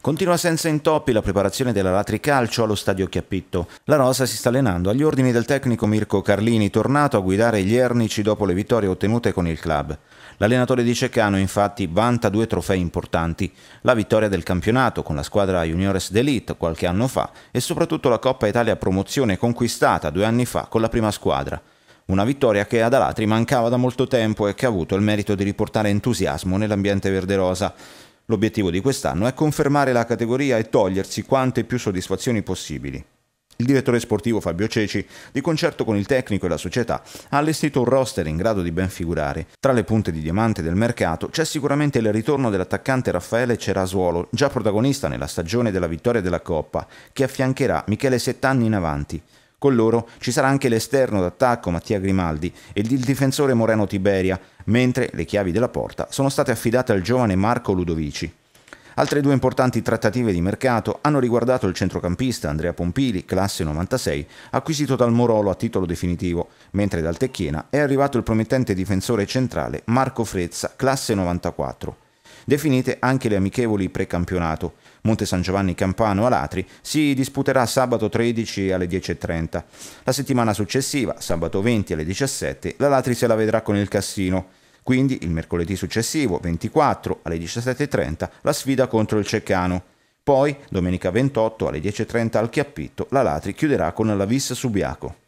Continua senza intoppi la preparazione della Calcio allo stadio Chiappitto. La Rosa si sta allenando agli ordini del tecnico Mirko Carlini, tornato a guidare gli Ernici dopo le vittorie ottenute con il club. L'allenatore di Ceccano, infatti vanta due trofei importanti, la vittoria del campionato con la squadra Juniores d'Elite qualche anno fa e soprattutto la Coppa Italia Promozione conquistata due anni fa con la prima squadra. Una vittoria che ad Alatri mancava da molto tempo e che ha avuto il merito di riportare entusiasmo nell'ambiente verde rosa. L'obiettivo di quest'anno è confermare la categoria e togliersi quante più soddisfazioni possibili. Il direttore sportivo Fabio Ceci, di concerto con il tecnico e la società, ha allestito un roster in grado di ben figurare. Tra le punte di diamante del mercato c'è sicuramente il ritorno dell'attaccante Raffaele Cerasuolo, già protagonista nella stagione della vittoria della Coppa, che affiancherà Michele Settanni in avanti. Con loro ci sarà anche l'esterno d'attacco Mattia Grimaldi ed il difensore Moreno Tiberia, mentre le chiavi della porta sono state affidate al giovane Marco Ludovici. Altre due importanti trattative di mercato hanno riguardato il centrocampista Andrea Pompili, classe 96, acquisito dal Morolo a titolo definitivo, mentre dal Tecchiena è arrivato il promettente difensore centrale Marco Frezza, classe 94 definite anche le amichevoli precampionato. Monte San Giovanni Campano Alatri si disputerà sabato 13 alle 10.30. La settimana successiva, sabato 20 alle 17, la Latri se la vedrà con il Cassino. Quindi il mercoledì successivo, 24 alle 17.30, la sfida contro il Ceccano. Poi, domenica 28 alle 10.30 al Chiappitto, la Latri chiuderà con la Vis Subiaco.